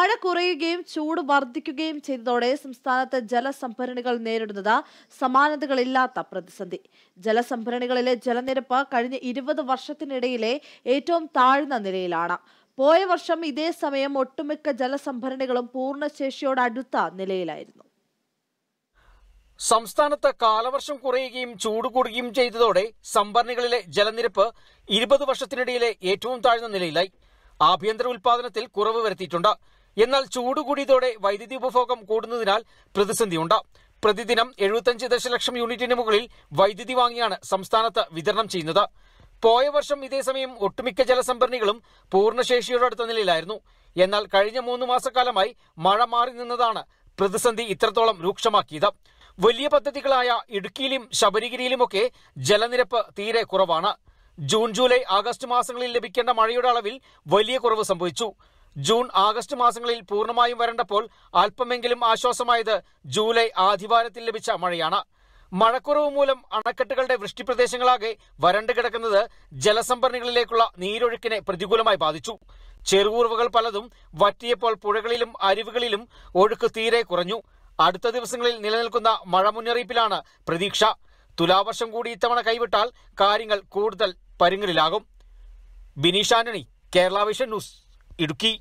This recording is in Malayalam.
മഴ കുറയുകയും ചൂട് വർദ്ധിക്കുകയും ചെയ്തതോടെ സംസ്ഥാനത്ത് ജലസംഭരണികൾ നേരിടുന്നത് സമാനതകളില്ലാത്ത പ്രതിസന്ധി ജലസംഭരണികളിലെ ജലനിരപ്പ് കഴിഞ്ഞ ഇരുപത് വർഷത്തിനിടയിലെ ഏറ്റവും താഴ്ന്ന നിലയിലാണ് പോയ വർഷം ഇതേ സമയം ഒട്ടുമിക്ക ജലസംഭരണികളും പൂർണ്ണശേഷിയോടടുത്ത നിലയിലായിരുന്നു സംസ്ഥാനത്ത് കാലവർഷം കുറയുകയും ചൂട് കൂടുകയും ചെയ്തതോടെ സംഭരണികളിലെ ജലനിരപ്പ് ഇരുപത് വർഷത്തിനിടയിലെ ഏറ്റവും താഴ്ന്ന നിലയിലായി ആഭ്യന്തര ഉൽപാദനത്തിൽ കുറവ് വരുത്തിയിട്ടുണ്ട് എന്നാൽ ചൂട് കൂടിയതോടെ വൈദ്യുതി ഉപഭോഗം കൂടുന്നതിനാൽ പ്രതിസന്ധിയുണ്ട് പ്രതിദിനം എഴുപത്തഞ്ച് ദശലക്ഷം യൂണിറ്റിന് മുകളിൽ വൈദ്യുതി വാങ്ങിയാണ് സംസ്ഥാനത്ത് വിതരണം ചെയ്യുന്നത് പോയ വർഷം ഇതേസമയം ഒട്ടുമിക്ക ജലസംഭരണികളും പൂർണ്ണശേഷിയുടെ അടുത്ത നിലയിലായിരുന്നു എന്നാൽ കഴിഞ്ഞ മൂന്ന് മാസക്കാലമായി മഴ മാറി നിന്നതാണ് പ്രതിസന്ധി ഇത്രത്തോളം രൂക്ഷമാക്കിയത് വലിയ പദ്ധതികളായ ഇടുക്കിയിലും ശബരിഗിരിയിലുമൊക്കെ ജലനിരപ്പ് തീരെ കുറവാണ് ജൂൺ ജൂലൈ ആഗസ്റ്റ് മാസങ്ങളിൽ ലഭിക്കേണ്ട മഴയുടെ അളവിൽ വലിയ കുറവ് സംഭവിച്ചു ജൂൺ ആഗസ്റ്റ് മാസങ്ങളിൽ പൂർണ്ണമായും വരണ്ടപ്പോൾ അല്പമെങ്കിലും ആശ്വാസമായത് ജൂലൈ ആധിവാരത്തിൽ ലഭിച്ച മഴയാണ് മഴക്കുറവ് മൂലം അണക്കെട്ടുകളുടെ വൃഷ്ടിപ്രദേശങ്ങളാകെ വരണ്ടു കിടക്കുന്നത് ജലസംഭരണികളിലേക്കുള്ള നീരൊഴുക്കിനെ പ്രതികൂലമായി ബാധിച്ചു ചെറുകൂർവകൾ പലതും വറ്റിയപ്പോൾ പുഴകളിലും അരുവുകളിലും ഒഴുക്ക് തീരെ കുറഞ്ഞു അടുത്ത ദിവസങ്ങളിൽ നിലനിൽക്കുന്ന മഴ മുന്നറിയിപ്പിലാണ് പ്രതീക്ഷ തുലാവർഷം കൂടി ഇത്തവണ കൈവിട്ടാൽ കാര്യങ്ങൾ കൂടുതൽ പരുങ്ങലിലാകും ബിനീഷ് ആന്റണി കേരള വിഷൻ ന്യൂസ് ഇടുക്കി